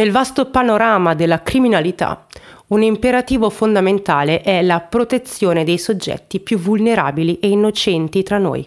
Nel vasto panorama della criminalità, un imperativo fondamentale è la protezione dei soggetti più vulnerabili e innocenti tra noi,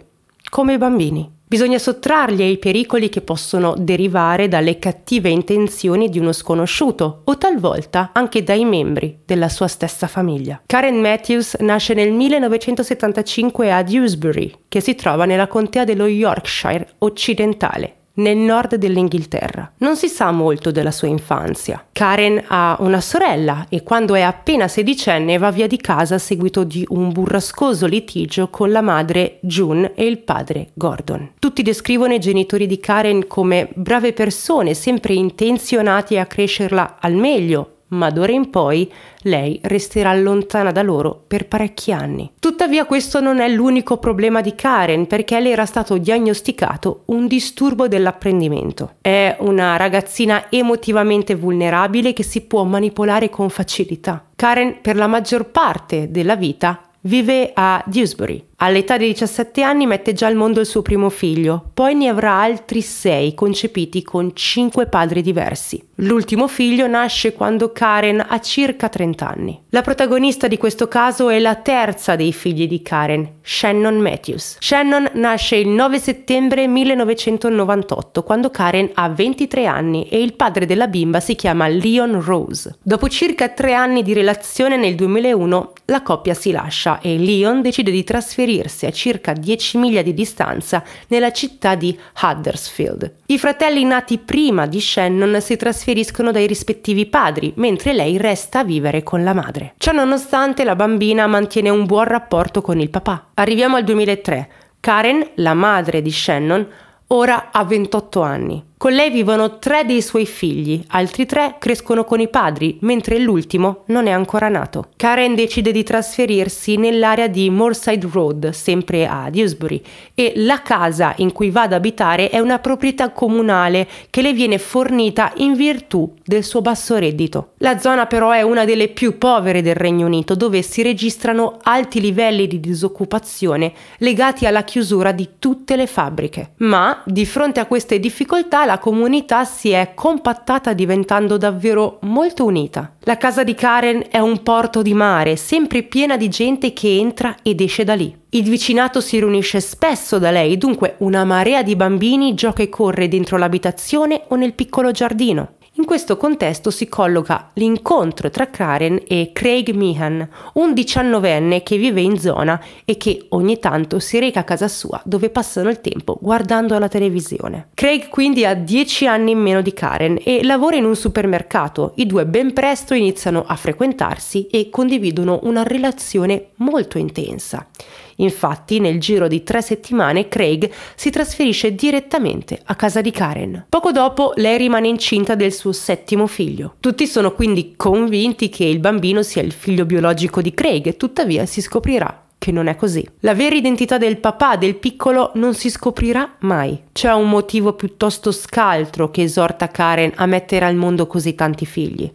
come i bambini. Bisogna sottrarli ai pericoli che possono derivare dalle cattive intenzioni di uno sconosciuto o talvolta anche dai membri della sua stessa famiglia. Karen Matthews nasce nel 1975 a Dewsbury, che si trova nella contea dello Yorkshire occidentale, nel nord dell'Inghilterra. Non si sa molto della sua infanzia. Karen ha una sorella e quando è appena sedicenne va via di casa a seguito di un burrascoso litigio con la madre June e il padre Gordon. Tutti descrivono i genitori di Karen come brave persone, sempre intenzionati a crescerla al meglio, ma d'ora in poi lei resterà lontana da loro per parecchi anni. Tuttavia questo non è l'unico problema di Karen perché le era stato diagnosticato un disturbo dell'apprendimento. È una ragazzina emotivamente vulnerabile che si può manipolare con facilità. Karen per la maggior parte della vita vive a Dewsbury, All'età di 17 anni mette già al mondo il suo primo figlio, poi ne avrà altri sei concepiti con cinque padri diversi. L'ultimo figlio nasce quando Karen ha circa 30 anni. La protagonista di questo caso è la terza dei figli di Karen, Shannon Matthews. Shannon nasce il 9 settembre 1998, quando Karen ha 23 anni e il padre della bimba si chiama Leon Rose. Dopo circa tre anni di relazione nel 2001, la coppia si lascia e Leon decide di trasferirsi trasferirsi a circa 10 miglia di distanza nella città di Huddersfield. I fratelli nati prima di Shannon si trasferiscono dai rispettivi padri, mentre lei resta a vivere con la madre. Ciononostante la bambina mantiene un buon rapporto con il papà. Arriviamo al 2003. Karen, la madre di Shannon, ora ha 28 anni. Con lei vivono tre dei suoi figli, altri tre crescono con i padri, mentre l'ultimo non è ancora nato. Karen decide di trasferirsi nell'area di Moorside Road, sempre a Dewsbury, e la casa in cui va ad abitare è una proprietà comunale che le viene fornita in virtù del suo basso reddito. La zona però è una delle più povere del Regno Unito, dove si registrano alti livelli di disoccupazione legati alla chiusura di tutte le fabbriche. Ma di fronte a queste difficoltà la la comunità si è compattata diventando davvero molto unita. La casa di Karen è un porto di mare, sempre piena di gente che entra ed esce da lì. Il vicinato si riunisce spesso da lei, dunque una marea di bambini gioca e corre dentro l'abitazione o nel piccolo giardino. In questo contesto si colloca l'incontro tra Karen e Craig Meehan, un diciannovenne che vive in zona e che ogni tanto si reca a casa sua dove passano il tempo guardando la televisione. Craig quindi ha 10 anni in meno di Karen e lavora in un supermercato. I due ben presto iniziano a frequentarsi e condividono una relazione molto intensa. Infatti, nel giro di tre settimane Craig si trasferisce direttamente a casa di Karen. Poco dopo, lei rimane incinta del suo settimo figlio. Tutti sono quindi convinti che il bambino sia il figlio biologico di Craig, tuttavia si scoprirà che non è così. La vera identità del papà del piccolo non si scoprirà mai. C'è un motivo piuttosto scaltro che esorta Karen a mettere al mondo così tanti figli.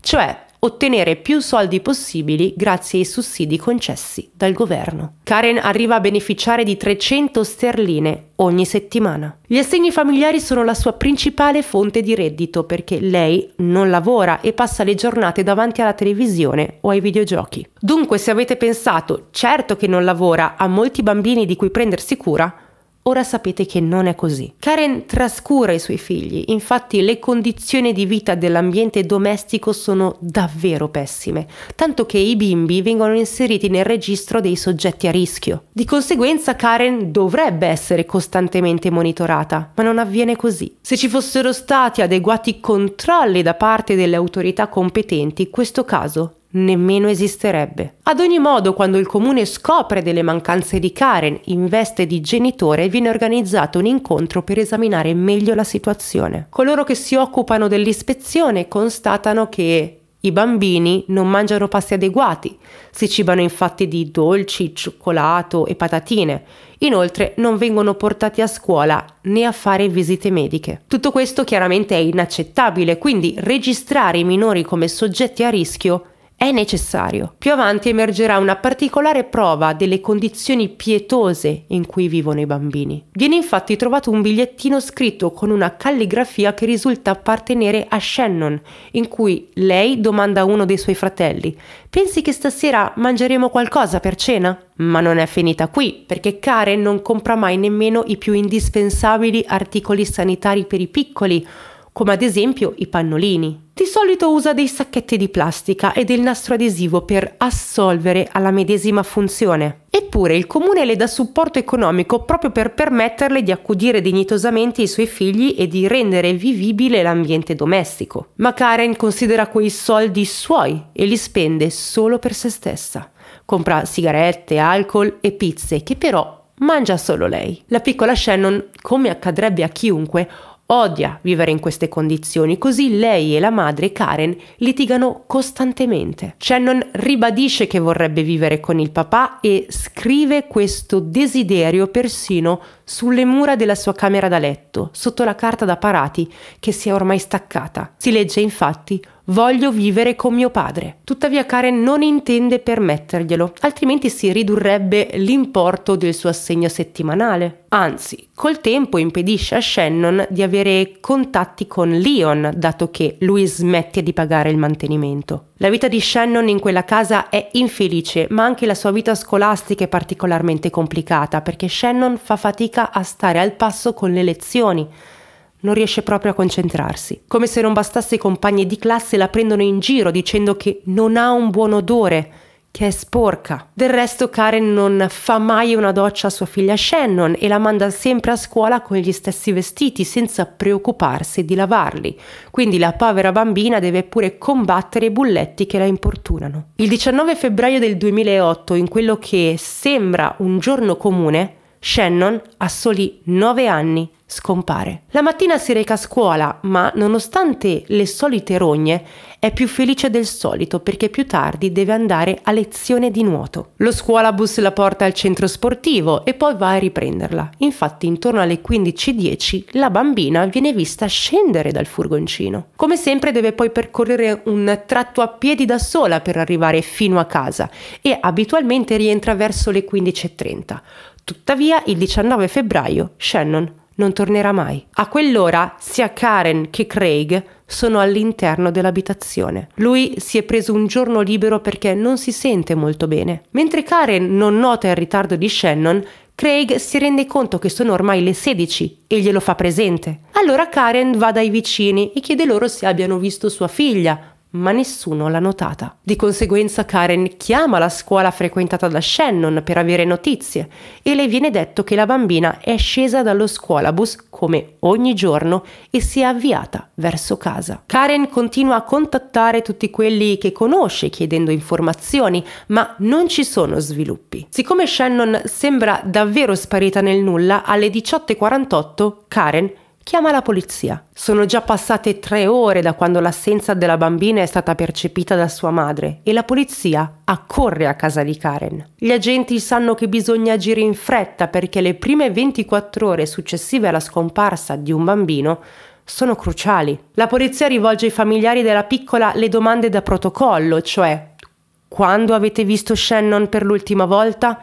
Cioè, ottenere più soldi possibili grazie ai sussidi concessi dal governo. Karen arriva a beneficiare di 300 sterline ogni settimana. Gli assegni familiari sono la sua principale fonte di reddito perché lei non lavora e passa le giornate davanti alla televisione o ai videogiochi. Dunque, se avete pensato, certo che non lavora, ha molti bambini di cui prendersi cura, Ora sapete che non è così. Karen trascura i suoi figli, infatti le condizioni di vita dell'ambiente domestico sono davvero pessime, tanto che i bimbi vengono inseriti nel registro dei soggetti a rischio. Di conseguenza Karen dovrebbe essere costantemente monitorata, ma non avviene così. Se ci fossero stati adeguati controlli da parte delle autorità competenti, questo caso nemmeno esisterebbe. Ad ogni modo, quando il comune scopre delle mancanze di Karen in veste di genitore, viene organizzato un incontro per esaminare meglio la situazione. Coloro che si occupano dell'ispezione constatano che i bambini non mangiano pasti adeguati, si cibano infatti di dolci, cioccolato e patatine. Inoltre non vengono portati a scuola né a fare visite mediche. Tutto questo chiaramente è inaccettabile, quindi registrare i minori come soggetti a rischio è necessario. Più avanti emergerà una particolare prova delle condizioni pietose in cui vivono i bambini. Viene infatti trovato un bigliettino scritto con una calligrafia che risulta appartenere a Shannon, in cui lei domanda a uno dei suoi fratelli: Pensi che stasera mangeremo qualcosa per cena? Ma non è finita qui, perché Karen non compra mai nemmeno i più indispensabili articoli sanitari per i piccoli come ad esempio i pannolini. Di solito usa dei sacchetti di plastica e del nastro adesivo per assolvere alla medesima funzione. Eppure il comune le dà supporto economico proprio per permetterle di accudire dignitosamente i suoi figli e di rendere vivibile l'ambiente domestico. Ma Karen considera quei soldi suoi e li spende solo per se stessa. Compra sigarette, alcol e pizze che però mangia solo lei. La piccola Shannon, come accadrebbe a chiunque, Odia vivere in queste condizioni, così lei e la madre Karen litigano costantemente. Shannon ribadisce che vorrebbe vivere con il papà e scrive questo desiderio persino sulle mura della sua camera da letto, sotto la carta da parati che si è ormai staccata. Si legge infatti Voglio vivere con mio padre. Tuttavia Karen non intende permetterglielo, altrimenti si ridurrebbe l'importo del suo assegno settimanale. Anzi, col tempo impedisce a Shannon di avere contatti con Leon, dato che lui smette di pagare il mantenimento. La vita di Shannon in quella casa è infelice, ma anche la sua vita scolastica è particolarmente complicata perché Shannon fa fatica fatica a stare al passo con le lezioni. Non riesce proprio a concentrarsi. Come se non bastasse i compagni di classe la prendono in giro dicendo che non ha un buon odore, che è sporca. Del resto Karen non fa mai una doccia a sua figlia Shannon e la manda sempre a scuola con gli stessi vestiti senza preoccuparsi di lavarli, quindi la povera bambina deve pure combattere i bulletti che la importunano. Il 19 febbraio del 2008, in quello che sembra un giorno comune, Shannon, a soli 9 anni, scompare. La mattina si reca a scuola, ma nonostante le solite rogne, è più felice del solito perché più tardi deve andare a lezione di nuoto. Lo scuolabus la porta al centro sportivo e poi va a riprenderla. Infatti intorno alle 15.10 la bambina viene vista scendere dal furgoncino. Come sempre deve poi percorrere un tratto a piedi da sola per arrivare fino a casa e abitualmente rientra verso le 15.30. Tuttavia, il 19 febbraio, Shannon non tornerà mai. A quell'ora sia Karen che Craig sono all'interno dell'abitazione. Lui si è preso un giorno libero perché non si sente molto bene. Mentre Karen non nota il ritardo di Shannon, Craig si rende conto che sono ormai le 16 e glielo fa presente. Allora Karen va dai vicini e chiede loro se abbiano visto sua figlia ma nessuno l'ha notata. Di conseguenza Karen chiama la scuola frequentata da Shannon per avere notizie e le viene detto che la bambina è scesa dallo scuolabus come ogni giorno e si è avviata verso casa. Karen continua a contattare tutti quelli che conosce chiedendo informazioni, ma non ci sono sviluppi. Siccome Shannon sembra davvero sparita nel nulla, alle 18.48 Karen chiama la polizia. Sono già passate tre ore da quando l'assenza della bambina è stata percepita da sua madre e la polizia accorre a casa di Karen. Gli agenti sanno che bisogna agire in fretta perché le prime 24 ore successive alla scomparsa di un bambino sono cruciali. La polizia rivolge ai familiari della piccola le domande da protocollo, cioè quando avete visto Shannon per l'ultima volta?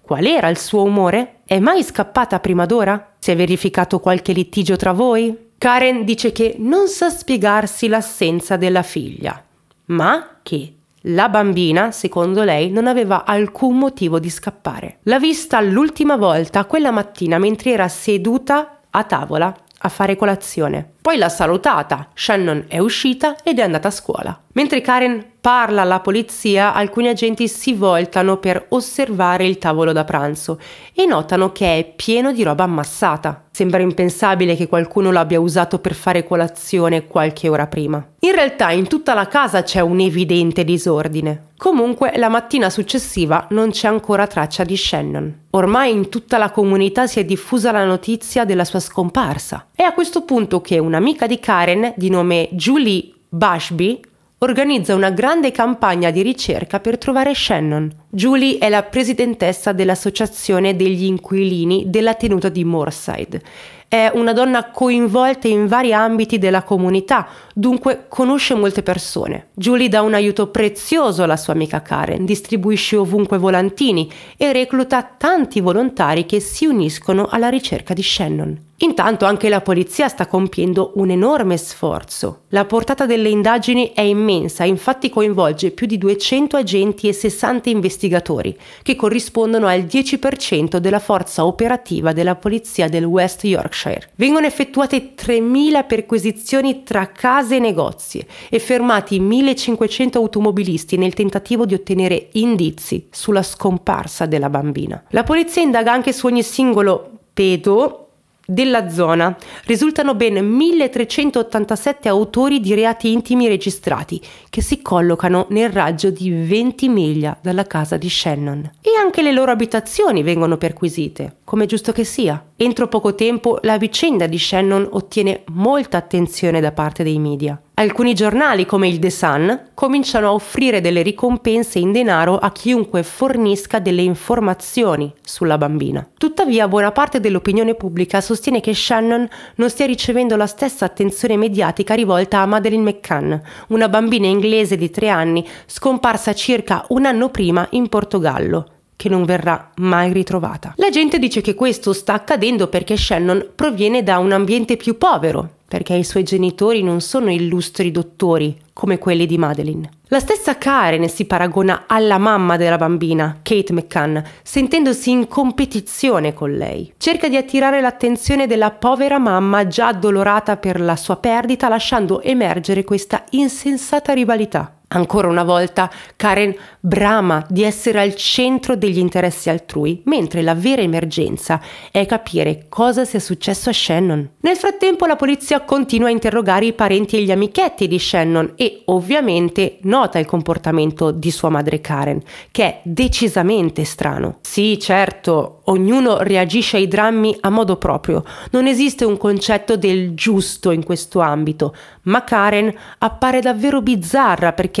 Qual era il suo umore? È mai scappata prima d'ora? Si è verificato qualche litigio tra voi? Karen dice che non sa spiegarsi l'assenza della figlia, ma che la bambina, secondo lei, non aveva alcun motivo di scappare. L'ha vista l'ultima volta quella mattina mentre era seduta a tavola a fare colazione. Poi l'ha salutata, Shannon è uscita ed è andata a scuola. Mentre Karen parla alla polizia, alcuni agenti si voltano per osservare il tavolo da pranzo e notano che è pieno di roba ammassata. Sembra impensabile che qualcuno l'abbia usato per fare colazione qualche ora prima. In realtà in tutta la casa c'è un evidente disordine. Comunque la mattina successiva non c'è ancora traccia di Shannon. Ormai in tutta la comunità si è diffusa la notizia della sua scomparsa. È a questo punto che un'amica di Karen, di nome Julie Bashby, organizza una grande campagna di ricerca per trovare Shannon. Julie è la presidentessa dell'Associazione degli inquilini della tenuta di Morside. È una donna coinvolta in vari ambiti della comunità, dunque conosce molte persone. Julie dà un aiuto prezioso alla sua amica Karen, distribuisce ovunque volantini e recluta tanti volontari che si uniscono alla ricerca di Shannon. Intanto anche la polizia sta compiendo un enorme sforzo. La portata delle indagini è immensa, infatti coinvolge più di 200 agenti e 60 investigatori, che corrispondono al 10% della forza operativa della polizia del West Yorkshire. Vengono effettuate 3.000 perquisizioni tra case e negozi e fermati 1.500 automobilisti nel tentativo di ottenere indizi sulla scomparsa della bambina. La polizia indaga anche su ogni singolo pedo della zona risultano ben 1387 autori di reati intimi registrati, che si collocano nel raggio di 20 miglia dalla casa di Shannon. E anche le loro abitazioni vengono perquisite, come giusto che sia. Entro poco tempo la vicenda di Shannon ottiene molta attenzione da parte dei media. Alcuni giornali come il The Sun cominciano a offrire delle ricompense in denaro a chiunque fornisca delle informazioni sulla bambina. Tuttavia buona parte dell'opinione pubblica sostiene che Shannon non stia ricevendo la stessa attenzione mediatica rivolta a Madeleine McCann, una bambina inglese di tre anni scomparsa circa un anno prima in Portogallo che non verrà mai ritrovata. La gente dice che questo sta accadendo perché Shannon proviene da un ambiente più povero, perché i suoi genitori non sono illustri dottori come quelli di Madeleine. La stessa Karen si paragona alla mamma della bambina, Kate McCann, sentendosi in competizione con lei. Cerca di attirare l'attenzione della povera mamma già addolorata per la sua perdita, lasciando emergere questa insensata rivalità. Ancora una volta Karen brama di essere al centro degli interessi altrui, mentre la vera emergenza è capire cosa sia successo a Shannon. Nel frattempo la polizia continua a interrogare i parenti e gli amichetti di Shannon e ovviamente nota il comportamento di sua madre Karen, che è decisamente strano. Sì, certo, ognuno reagisce ai drammi a modo proprio, non esiste un concetto del giusto in questo ambito, ma Karen appare davvero bizzarra perché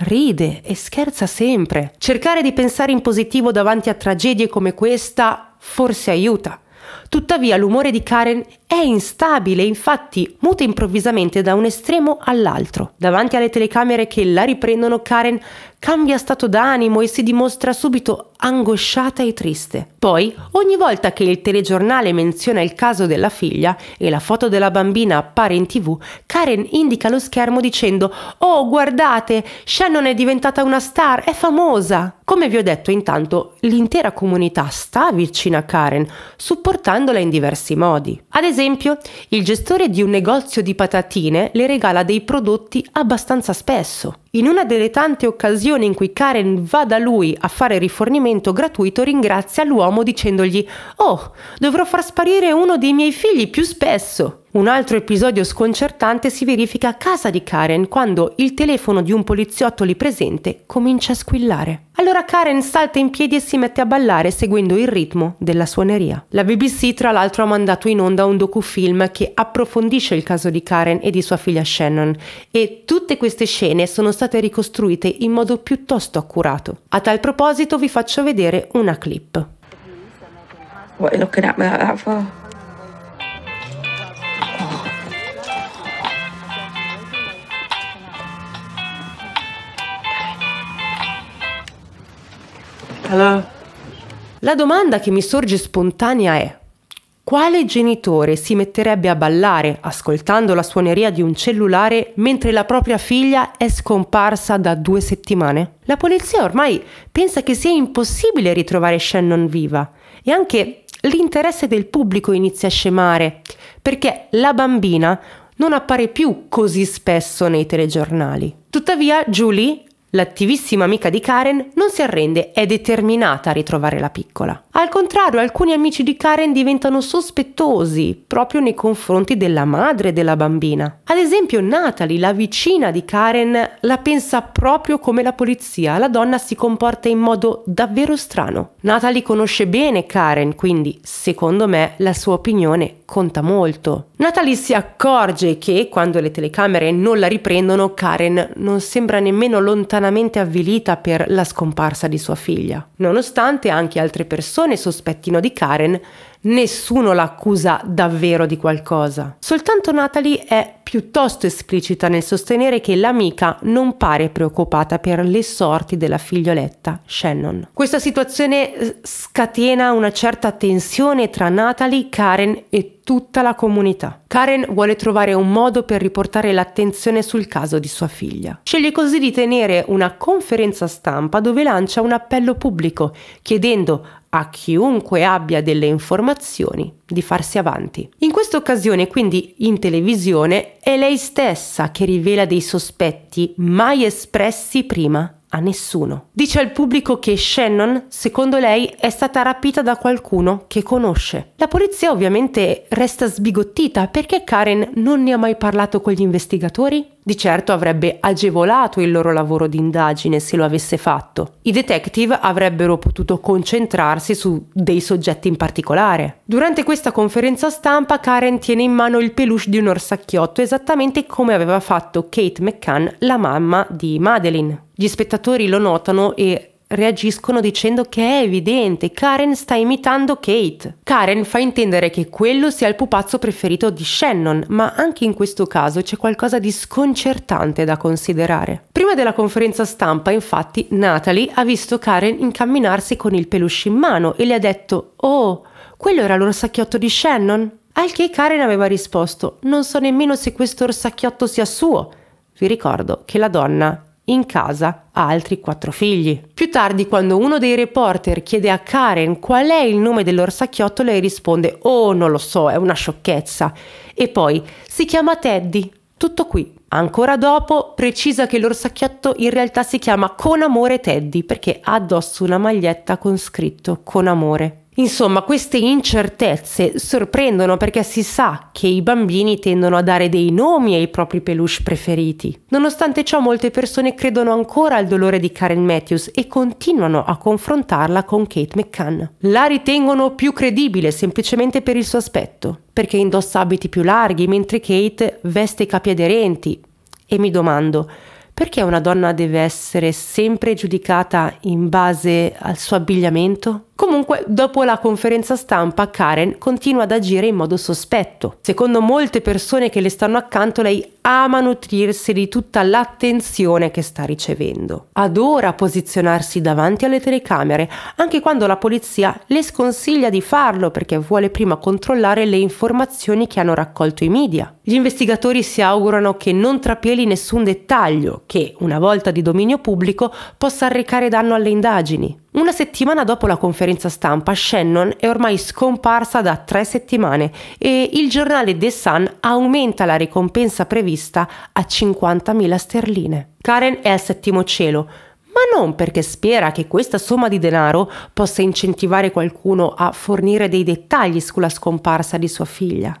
ride e scherza sempre. Cercare di pensare in positivo davanti a tragedie come questa forse aiuta. Tuttavia l'umore di Karen è instabile, infatti muta improvvisamente da un estremo all'altro. Davanti alle telecamere che la riprendono, Karen cambia stato d'animo e si dimostra subito angosciata e triste. Poi, ogni volta che il telegiornale menziona il caso della figlia e la foto della bambina appare in tv, Karen indica lo schermo dicendo Oh, guardate, Shannon è diventata una star, è famosa. Come vi ho detto intanto, l'intera comunità sta vicina a Karen, supportandola in diversi modi. Ad esempio, il gestore di un negozio di patatine le regala dei prodotti abbastanza spesso. In una delle tante occasioni in cui Karen va da lui a fare rifornimento gratuito, ringrazia l'uomo dicendogli: Oh, dovrò far sparire uno dei miei figli più spesso. Un altro episodio sconcertante si verifica a casa di Karen quando il telefono di un poliziotto lì presente comincia a squillare. Allora Karen salta in piedi e si mette a ballare seguendo il ritmo della suoneria. La BBC tra l'altro ha mandato in onda un docufilm che approfondisce il caso di Karen e di sua figlia Shannon e tutte queste scene sono state ricostruite in modo piuttosto accurato. A tal proposito vi faccio vedere una clip. What are you looking at me like that for? Hello. La domanda che mi sorge spontanea è quale genitore si metterebbe a ballare ascoltando la suoneria di un cellulare mentre la propria figlia è scomparsa da due settimane? La polizia ormai pensa che sia impossibile ritrovare Shannon viva e anche l'interesse del pubblico inizia a scemare perché la bambina non appare più così spesso nei telegiornali. Tuttavia Julie L'attivissima amica di Karen non si arrende, è determinata a ritrovare la piccola. Al contrario, alcuni amici di Karen diventano sospettosi proprio nei confronti della madre della bambina. Ad esempio, Natalie, la vicina di Karen, la pensa proprio come la polizia. La donna si comporta in modo davvero strano. Natalie conosce bene Karen, quindi, secondo me, la sua opinione conta molto. Natalie si accorge che, quando le telecamere non la riprendono, Karen non sembra nemmeno lontanamente avvilita per la scomparsa di sua figlia. Nonostante anche altre persone sospettino di Karen, Nessuno l'accusa davvero di qualcosa. Soltanto Natalie è piuttosto esplicita nel sostenere che l'amica non pare preoccupata per le sorti della figlioletta Shannon. Questa situazione eh, scatena una certa tensione tra Natalie, Karen e tutta la comunità. Karen vuole trovare un modo per riportare l'attenzione sul caso di sua figlia. Sceglie così di tenere una conferenza stampa dove lancia un appello pubblico chiedendo a chiunque abbia delle informazioni di farsi avanti. In questa occasione, quindi in televisione, è lei stessa che rivela dei sospetti mai espressi prima a nessuno. Dice al pubblico che Shannon, secondo lei, è stata rapita da qualcuno che conosce. La polizia ovviamente resta sbigottita perché Karen non ne ha mai parlato con gli investigatori di certo avrebbe agevolato il loro lavoro di indagine se lo avesse fatto. I detective avrebbero potuto concentrarsi su dei soggetti in particolare. Durante questa conferenza stampa Karen tiene in mano il peluche di un orsacchiotto esattamente come aveva fatto Kate McCann, la mamma di Madeline. Gli spettatori lo notano e reagiscono dicendo che è evidente, Karen sta imitando Kate. Karen fa intendere che quello sia il pupazzo preferito di Shannon, ma anche in questo caso c'è qualcosa di sconcertante da considerare. Prima della conferenza stampa, infatti, Natalie ha visto Karen incamminarsi con il peluche in mano e le ha detto «Oh, quello era l'orsacchiotto di Shannon?» Al che Karen aveva risposto «Non so nemmeno se questo orsacchiotto sia suo». Vi ricordo che la donna in casa ha altri quattro figli. Più tardi, quando uno dei reporter chiede a Karen qual è il nome dell'orsacchiotto, lei risponde Oh, non lo so, è una sciocchezza. E poi si chiama Teddy. Tutto qui. Ancora dopo precisa che l'orsacchiotto in realtà si chiama Con amore Teddy perché ha addosso una maglietta con scritto Con amore. Insomma, queste incertezze sorprendono perché si sa che i bambini tendono a dare dei nomi ai propri peluche preferiti. Nonostante ciò, molte persone credono ancora al dolore di Karen Matthews e continuano a confrontarla con Kate McCann. La ritengono più credibile semplicemente per il suo aspetto, perché indossa abiti più larghi mentre Kate veste capi aderenti. E mi domando, perché una donna deve essere sempre giudicata in base al suo abbigliamento? Comunque, dopo la conferenza stampa, Karen continua ad agire in modo sospetto. Secondo molte persone che le stanno accanto, lei ama nutrirsi di tutta l'attenzione che sta ricevendo. Adora posizionarsi davanti alle telecamere, anche quando la polizia le sconsiglia di farlo perché vuole prima controllare le informazioni che hanno raccolto i media. Gli investigatori si augurano che non trapeli nessun dettaglio che, una volta di dominio pubblico, possa arrecare danno alle indagini. Una settimana dopo la conferenza stampa, Shannon è ormai scomparsa da tre settimane e il giornale The Sun aumenta la ricompensa prevista a 50.000 sterline. Karen è al settimo cielo, ma non perché spera che questa somma di denaro possa incentivare qualcuno a fornire dei dettagli sulla scomparsa di sua figlia.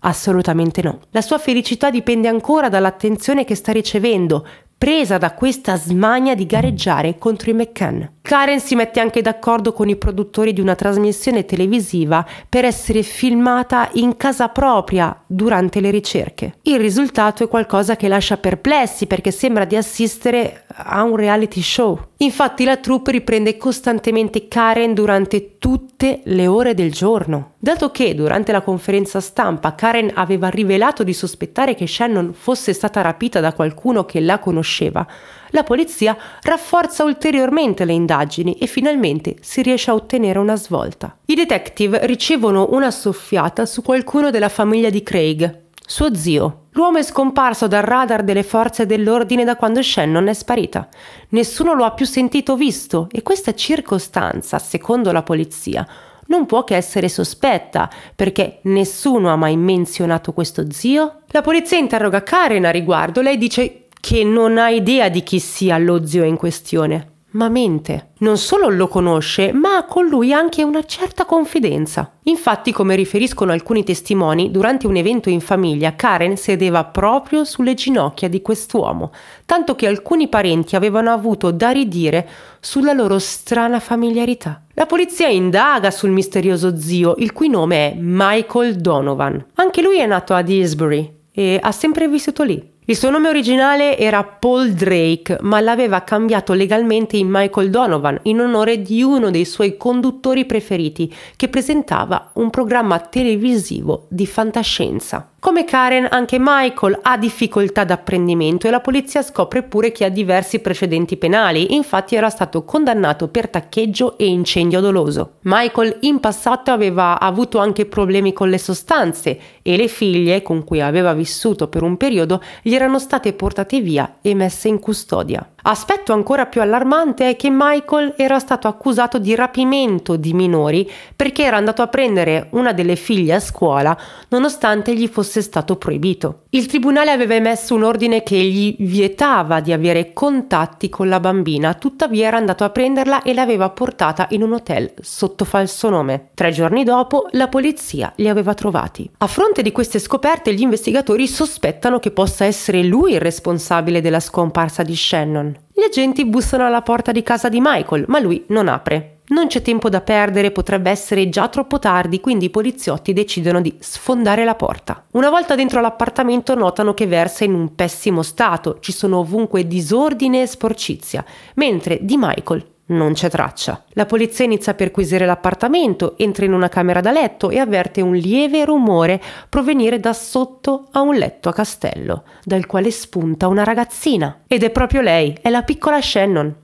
Assolutamente no. La sua felicità dipende ancora dall'attenzione che sta ricevendo, presa da questa smania di gareggiare contro i McCann. Karen si mette anche d'accordo con i produttori di una trasmissione televisiva per essere filmata in casa propria durante le ricerche. Il risultato è qualcosa che lascia perplessi perché sembra di assistere a un reality show. Infatti la troupe riprende costantemente Karen durante tutte le ore del giorno. Dato che durante la conferenza stampa Karen aveva rivelato di sospettare che Shannon fosse stata rapita da qualcuno che la conosceva, conosceva. La polizia rafforza ulteriormente le indagini e finalmente si riesce a ottenere una svolta. I detective ricevono una soffiata su qualcuno della famiglia di Craig, suo zio. L'uomo è scomparso dal radar delle forze dell'ordine da quando Shannon è sparita. Nessuno lo ha più sentito o visto e questa circostanza, secondo la polizia, non può che essere sospetta perché nessuno ha mai menzionato questo zio. La polizia interroga Karen a riguardo, lei dice che non ha idea di chi sia lo zio in questione, ma mente. Non solo lo conosce, ma ha con lui anche una certa confidenza. Infatti, come riferiscono alcuni testimoni, durante un evento in famiglia Karen sedeva proprio sulle ginocchia di quest'uomo, tanto che alcuni parenti avevano avuto da ridire sulla loro strana familiarità. La polizia indaga sul misterioso zio, il cui nome è Michael Donovan. Anche lui è nato a Disbury e ha sempre vissuto lì. Il suo nome originale era Paul Drake, ma l'aveva cambiato legalmente in Michael Donovan in onore di uno dei suoi conduttori preferiti, che presentava un programma televisivo di fantascienza. Come Karen, anche Michael ha difficoltà d'apprendimento e la polizia scopre pure che ha diversi precedenti penali, infatti era stato condannato per taccheggio e incendio doloso. Michael in passato aveva avuto anche problemi con le sostanze e le figlie con cui aveva vissuto per un periodo gli erano state portate via e messe in custodia. Aspetto ancora più allarmante è che Michael era stato accusato di rapimento di minori perché era andato a prendere una delle figlie a scuola nonostante gli fosse fosse stato proibito. Il tribunale aveva emesso un ordine che gli vietava di avere contatti con la bambina, tuttavia era andato a prenderla e l'aveva portata in un hotel sotto falso nome. Tre giorni dopo la polizia li aveva trovati. A fronte di queste scoperte gli investigatori sospettano che possa essere lui il responsabile della scomparsa di Shannon. Gli agenti bussano alla porta di casa di Michael, ma lui non apre. Non c'è tempo da perdere, potrebbe essere già troppo tardi, quindi i poliziotti decidono di sfondare la porta. Una volta dentro l'appartamento notano che versa in un pessimo stato, ci sono ovunque disordine e sporcizia, mentre di Michael non c'è traccia. La polizia inizia a perquisire l'appartamento, entra in una camera da letto e avverte un lieve rumore provenire da sotto a un letto a castello, dal quale spunta una ragazzina. Ed è proprio lei, è la piccola Shannon,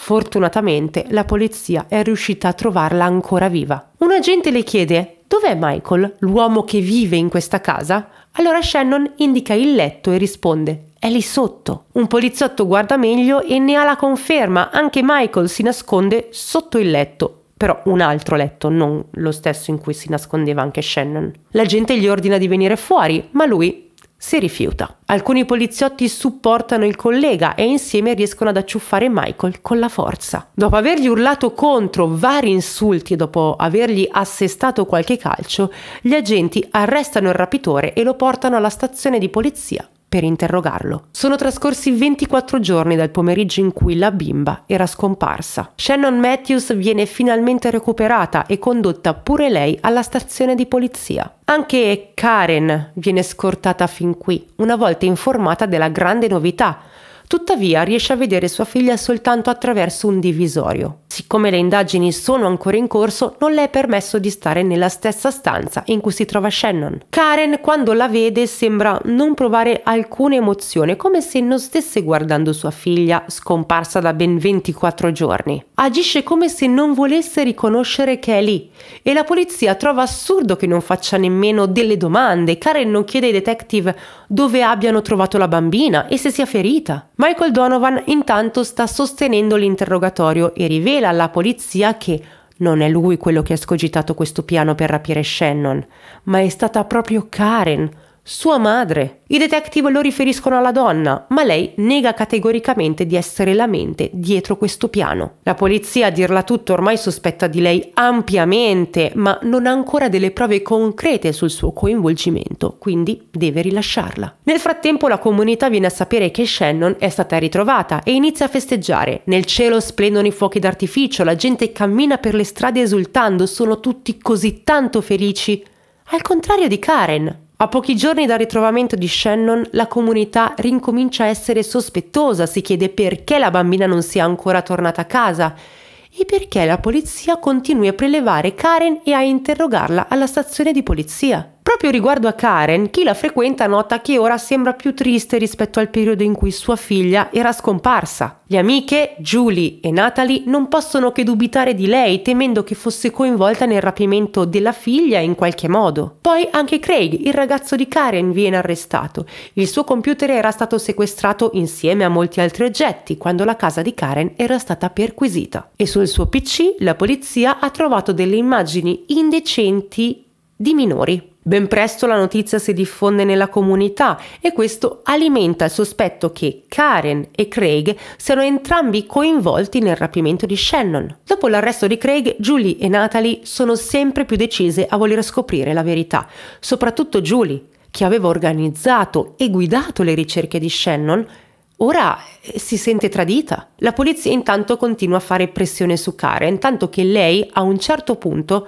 Fortunatamente la polizia è riuscita a trovarla ancora viva. Un agente le chiede Dov'è Michael, l'uomo che vive in questa casa? Allora Shannon indica il letto e risponde è lì sotto. Un poliziotto guarda meglio e ne ha la conferma, anche Michael si nasconde sotto il letto, però un altro letto, non lo stesso in cui si nascondeva anche Shannon. La gente gli ordina di venire fuori, ma lui si rifiuta. Alcuni poliziotti supportano il collega e insieme riescono ad acciuffare Michael con la forza. Dopo avergli urlato contro vari insulti e dopo avergli assestato qualche calcio, gli agenti arrestano il rapitore e lo portano alla stazione di polizia per interrogarlo. Sono trascorsi 24 giorni dal pomeriggio in cui la bimba era scomparsa. Shannon Matthews viene finalmente recuperata e condotta pure lei alla stazione di polizia. Anche Karen viene scortata fin qui, una volta informata della grande novità Tuttavia riesce a vedere sua figlia soltanto attraverso un divisorio. Siccome le indagini sono ancora in corso, non le è permesso di stare nella stessa stanza in cui si trova Shannon. Karen, quando la vede, sembra non provare alcuna emozione, come se non stesse guardando sua figlia scomparsa da ben 24 giorni. Agisce come se non volesse riconoscere che è lì e la polizia trova assurdo che non faccia nemmeno delle domande. Karen non chiede ai detective dove abbiano trovato la bambina e se sia ferita. Michael Donovan intanto sta sostenendo l'interrogatorio e rivela alla polizia che non è lui quello che ha scogitato questo piano per rapire Shannon, ma è stata proprio Karen, sua madre. I detective lo riferiscono alla donna, ma lei nega categoricamente di essere la mente dietro questo piano. La polizia, a dirla tutto, ormai sospetta di lei ampiamente, ma non ha ancora delle prove concrete sul suo coinvolgimento, quindi deve rilasciarla. Nel frattempo la comunità viene a sapere che Shannon è stata ritrovata e inizia a festeggiare. Nel cielo splendono i fuochi d'artificio, la gente cammina per le strade esultando, sono tutti così tanto felici. Al contrario di Karen, a pochi giorni dal ritrovamento di Shannon, la comunità rincomincia a essere sospettosa, si chiede perché la bambina non sia ancora tornata a casa e perché la polizia continui a prelevare Karen e a interrogarla alla stazione di polizia. Proprio riguardo a Karen, chi la frequenta nota che ora sembra più triste rispetto al periodo in cui sua figlia era scomparsa. Le amiche, Julie e Natalie, non possono che dubitare di lei, temendo che fosse coinvolta nel rapimento della figlia in qualche modo. Poi anche Craig, il ragazzo di Karen, viene arrestato. Il suo computer era stato sequestrato insieme a molti altri oggetti quando la casa di Karen era stata perquisita. E sul suo PC la polizia ha trovato delle immagini indecenti di minori. Ben presto la notizia si diffonde nella comunità e questo alimenta il sospetto che Karen e Craig siano entrambi coinvolti nel rapimento di Shannon. Dopo l'arresto di Craig, Julie e Natalie sono sempre più decise a voler scoprire la verità, soprattutto Julie, che aveva organizzato e guidato le ricerche di Shannon, Ora eh, si sente tradita. La polizia intanto continua a fare pressione su Karen, tanto che lei a un certo punto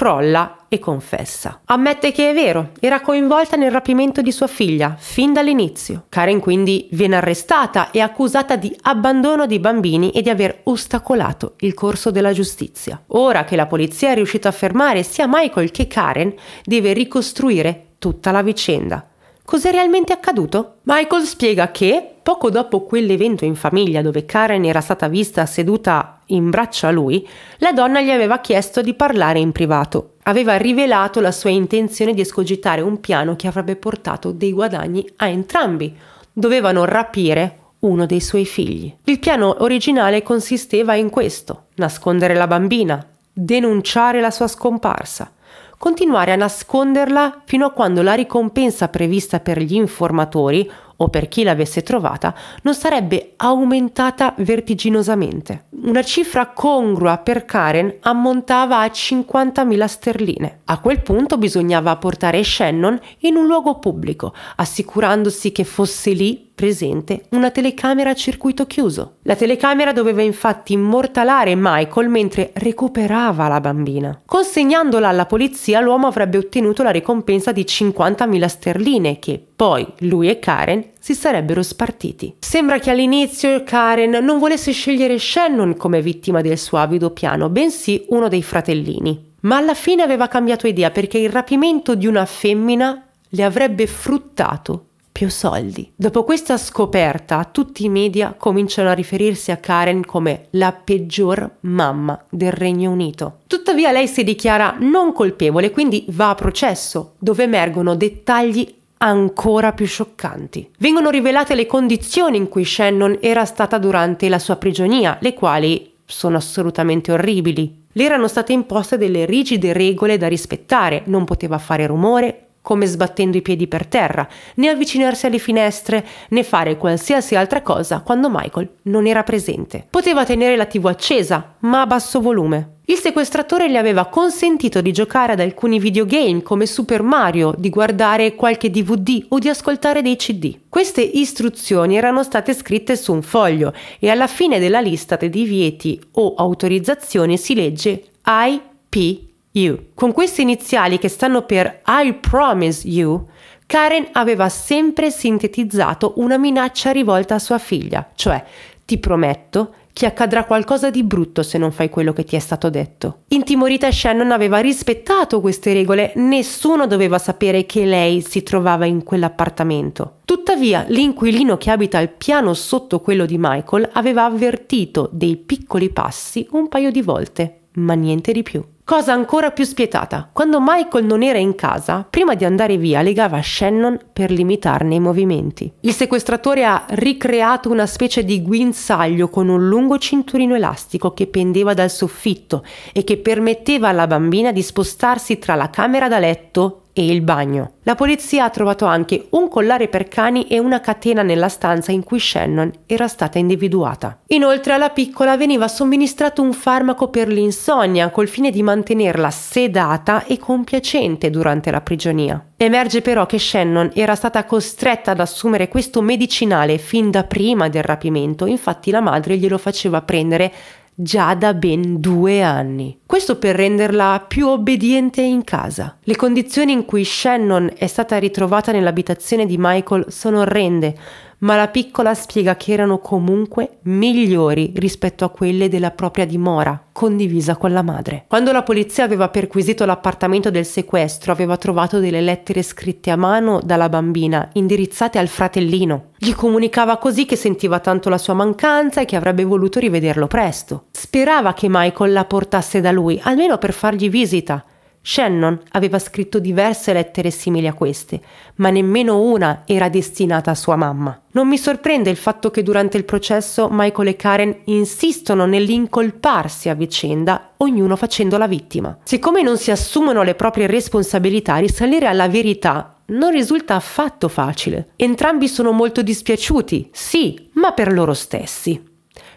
crolla e confessa. Ammette che è vero, era coinvolta nel rapimento di sua figlia fin dall'inizio. Karen quindi viene arrestata e accusata di abbandono dei bambini e di aver ostacolato il corso della giustizia. Ora che la polizia è riuscita a fermare sia Michael che Karen, deve ricostruire tutta la vicenda. Cos'è realmente accaduto? Michael spiega che, poco dopo quell'evento in famiglia dove Karen era stata vista seduta in braccio a lui, la donna gli aveva chiesto di parlare in privato. Aveva rivelato la sua intenzione di escogitare un piano che avrebbe portato dei guadagni a entrambi. Dovevano rapire uno dei suoi figli. Il piano originale consisteva in questo: nascondere la bambina, denunciare la sua scomparsa, continuare a nasconderla fino a quando la ricompensa prevista per gli informatori o per chi l'avesse trovata, non sarebbe aumentata vertiginosamente. Una cifra congrua per Karen ammontava a 50.000 sterline. A quel punto bisognava portare Shannon in un luogo pubblico, assicurandosi che fosse lì presente una telecamera a circuito chiuso. La telecamera doveva infatti immortalare Michael mentre recuperava la bambina. Consegnandola alla polizia, l'uomo avrebbe ottenuto la ricompensa di 50.000 sterline che poi lui e Karen si sarebbero spartiti. Sembra che all'inizio Karen non volesse scegliere Shannon come vittima del suo avido piano, bensì uno dei fratellini. Ma alla fine aveva cambiato idea perché il rapimento di una femmina le avrebbe fruttato più soldi. Dopo questa scoperta, tutti i media cominciano a riferirsi a Karen come la peggior mamma del Regno Unito. Tuttavia lei si dichiara non colpevole, quindi va a processo, dove emergono dettagli ancora più scioccanti. Vengono rivelate le condizioni in cui Shannon era stata durante la sua prigionia, le quali sono assolutamente orribili. Le erano state imposte delle rigide regole da rispettare, non poteva fare rumore, come sbattendo i piedi per terra, né avvicinarsi alle finestre, né fare qualsiasi altra cosa quando Michael non era presente. Poteva tenere la TV accesa, ma a basso volume. Il sequestratore gli aveva consentito di giocare ad alcuni videogame come Super Mario, di guardare qualche DVD o di ascoltare dei CD. Queste istruzioni erano state scritte su un foglio e alla fine della lista dei divieti o autorizzazioni si legge IP you. Con queste iniziali che stanno per I promise you, Karen aveva sempre sintetizzato una minaccia rivolta a sua figlia, cioè ti prometto che accadrà qualcosa di brutto se non fai quello che ti è stato detto. Intimorita Shannon aveva rispettato queste regole, nessuno doveva sapere che lei si trovava in quell'appartamento. Tuttavia, l'inquilino che abita al piano sotto quello di Michael aveva avvertito dei piccoli passi un paio di volte, ma niente di più. Cosa ancora più spietata, quando Michael non era in casa, prima di andare via legava Shannon per limitarne i movimenti. Il sequestratore ha ricreato una specie di guinzaglio con un lungo cinturino elastico che pendeva dal soffitto e che permetteva alla bambina di spostarsi tra la camera da letto e il bagno. La polizia ha trovato anche un collare per cani e una catena nella stanza in cui Shannon era stata individuata. Inoltre alla piccola veniva somministrato un farmaco per l'insonnia col fine di mantenerla sedata e compiacente durante la prigionia. Emerge però che Shannon era stata costretta ad assumere questo medicinale fin da prima del rapimento, infatti la madre glielo faceva prendere già da ben due anni. Questo per renderla più obbediente in casa. Le condizioni in cui Shannon è stata ritrovata nell'abitazione di Michael sono orrende, ma la piccola spiega che erano comunque migliori rispetto a quelle della propria dimora, condivisa con la madre. Quando la polizia aveva perquisito l'appartamento del sequestro, aveva trovato delle lettere scritte a mano dalla bambina, indirizzate al fratellino. Gli comunicava così che sentiva tanto la sua mancanza e che avrebbe voluto rivederlo presto. Sperava che Michael la portasse da lui, almeno per fargli visita, Shannon aveva scritto diverse lettere simili a queste, ma nemmeno una era destinata a sua mamma. Non mi sorprende il fatto che durante il processo Michael e Karen insistono nell'incolparsi a vicenda, ognuno facendo la vittima. Siccome non si assumono le proprie responsabilità, risalire alla verità non risulta affatto facile. Entrambi sono molto dispiaciuti, sì, ma per loro stessi.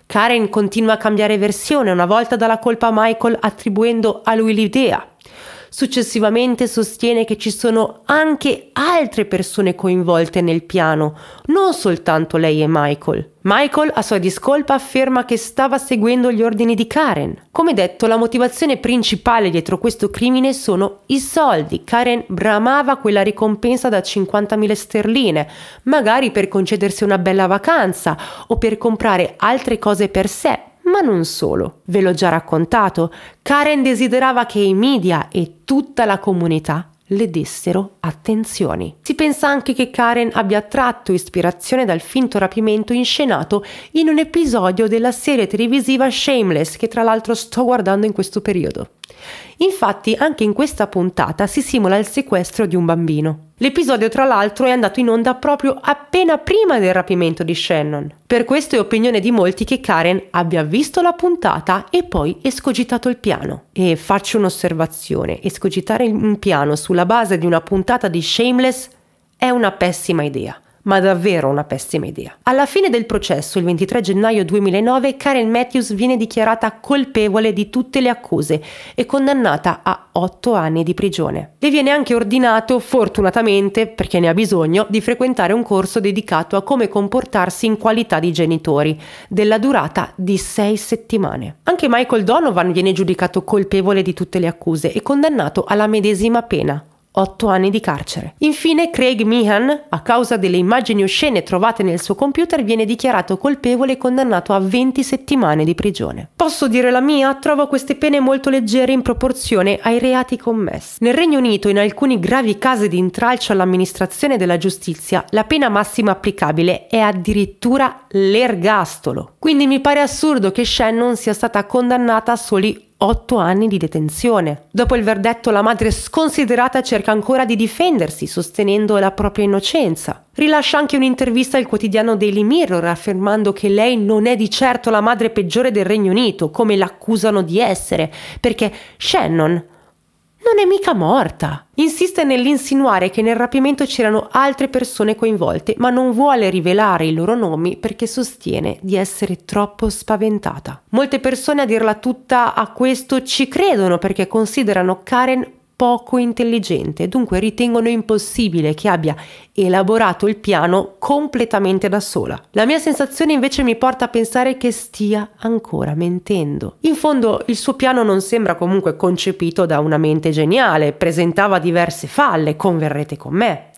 Karen continua a cambiare versione, una volta dalla colpa a Michael attribuendo a lui l'idea, Successivamente sostiene che ci sono anche altre persone coinvolte nel piano, non soltanto lei e Michael. Michael, a sua discolpa, afferma che stava seguendo gli ordini di Karen. Come detto, la motivazione principale dietro questo crimine sono i soldi. Karen bramava quella ricompensa da 50.000 sterline, magari per concedersi una bella vacanza o per comprare altre cose per sé, ma non solo, ve l'ho già raccontato, Karen desiderava che i media e tutta la comunità le dessero attenzioni. Si pensa anche che Karen abbia tratto ispirazione dal finto rapimento inscenato in un episodio della serie televisiva Shameless che tra l'altro sto guardando in questo periodo. Infatti anche in questa puntata si simula il sequestro di un bambino. L'episodio tra l'altro è andato in onda proprio appena prima del rapimento di Shannon. Per questo è opinione di molti che Karen abbia visto la puntata e poi escogitato il piano. E faccio un'osservazione, escogitare un piano sulla base di una puntata di Shameless è una pessima idea ma davvero una pessima idea. Alla fine del processo, il 23 gennaio 2009, Karen Matthews viene dichiarata colpevole di tutte le accuse e condannata a 8 anni di prigione. Le viene anche ordinato, fortunatamente, perché ne ha bisogno, di frequentare un corso dedicato a come comportarsi in qualità di genitori, della durata di 6 settimane. Anche Michael Donovan viene giudicato colpevole di tutte le accuse e condannato alla medesima pena, 8 anni di carcere. Infine Craig Meehan, a causa delle immagini oscene trovate nel suo computer, viene dichiarato colpevole e condannato a 20 settimane di prigione. Posso dire la mia? Trovo queste pene molto leggere in proporzione ai reati commessi. Nel Regno Unito, in alcuni gravi casi di intralcio all'amministrazione della giustizia, la pena massima applicabile è addirittura l'ergastolo. Quindi mi pare assurdo che Shannon sia stata condannata a soli 8 anni di detenzione. Dopo il verdetto la madre sconsiderata cerca ancora di difendersi, sostenendo la propria innocenza. Rilascia anche un'intervista al quotidiano Daily Mirror affermando che lei non è di certo la madre peggiore del Regno Unito, come l'accusano di essere, perché Shannon non è mica morta. Insiste nell'insinuare che nel rapimento c'erano altre persone coinvolte, ma non vuole rivelare i loro nomi perché sostiene di essere troppo spaventata. Molte persone a dirla tutta a questo ci credono perché considerano Karen poco intelligente, dunque ritengono impossibile che abbia elaborato il piano completamente da sola. La mia sensazione invece mi porta a pensare che stia ancora mentendo. In fondo il suo piano non sembra comunque concepito da una mente geniale, presentava diverse falle, converrete con me.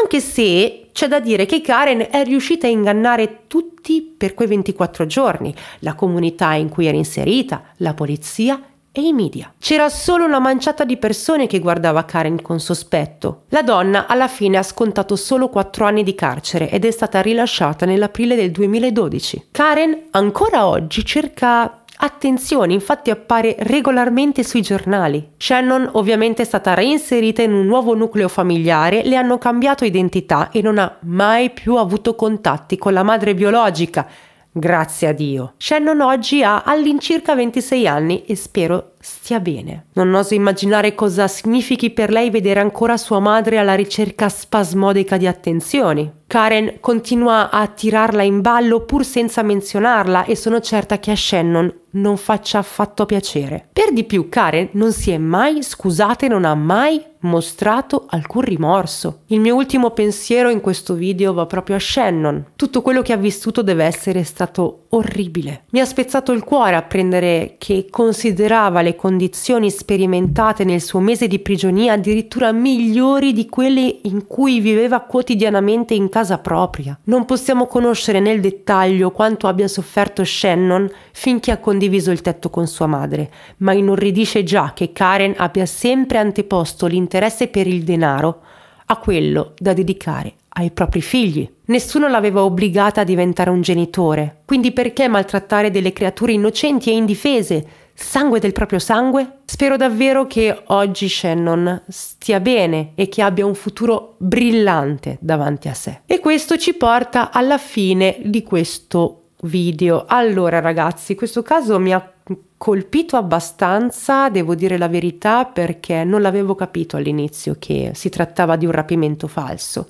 Anche se c'è da dire che Karen è riuscita a ingannare tutti per quei 24 giorni, la comunità in cui era inserita, la polizia e i media. C'era solo una manciata di persone che guardava Karen con sospetto. La donna alla fine ha scontato solo 4 anni di carcere ed è stata rilasciata nell'aprile del 2012. Karen ancora oggi cerca Attenzione, infatti appare regolarmente sui giornali. Shannon ovviamente è stata reinserita in un nuovo nucleo familiare, le hanno cambiato identità e non ha mai più avuto contatti con la madre biologica, Grazie a Dio. Shannon oggi ha all'incirca 26 anni e spero stia bene. Non oso immaginare cosa significhi per lei vedere ancora sua madre alla ricerca spasmodica di attenzioni. Karen continua a tirarla in ballo pur senza menzionarla e sono certa che a Shannon non faccia affatto piacere. Per di più Karen non si è mai scusata e non ha mai mostrato alcun rimorso. Il mio ultimo pensiero in questo video va proprio a Shannon. Tutto quello che ha vissuto deve essere stato orribile. Mi ha spezzato il cuore apprendere che considerava le le condizioni sperimentate nel suo mese di prigionia addirittura migliori di quelle in cui viveva quotidianamente in casa propria. Non possiamo conoscere nel dettaglio quanto abbia sofferto Shannon finché ha condiviso il tetto con sua madre, ma inorridisce già che Karen abbia sempre anteposto l'interesse per il denaro a quello da dedicare ai propri figli. Nessuno l'aveva obbligata a diventare un genitore, quindi perché maltrattare delle creature innocenti e indifese sangue del proprio sangue? Spero davvero che oggi Shannon stia bene e che abbia un futuro brillante davanti a sé. E questo ci porta alla fine di questo video. Allora ragazzi, questo caso mi ha colpito abbastanza, devo dire la verità, perché non l'avevo capito all'inizio che si trattava di un rapimento falso.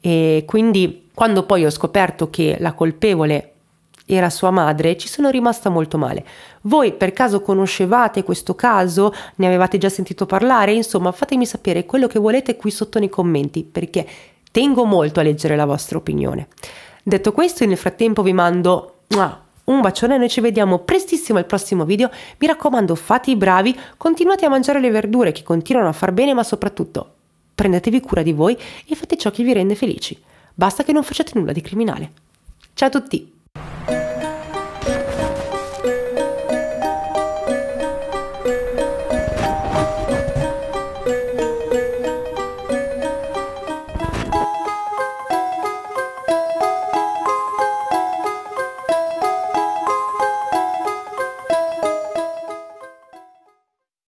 E quindi quando poi ho scoperto che la colpevole era sua madre, ci sono rimasta molto male. Voi per caso conoscevate questo caso? Ne avevate già sentito parlare? Insomma, fatemi sapere quello che volete qui sotto nei commenti, perché tengo molto a leggere la vostra opinione. Detto questo, nel frattempo vi mando un bacione, noi ci vediamo prestissimo al prossimo video. Mi raccomando, fate i bravi, continuate a mangiare le verdure che continuano a far bene, ma soprattutto prendetevi cura di voi e fate ciò che vi rende felici. Basta che non facciate nulla di criminale. Ciao a tutti! you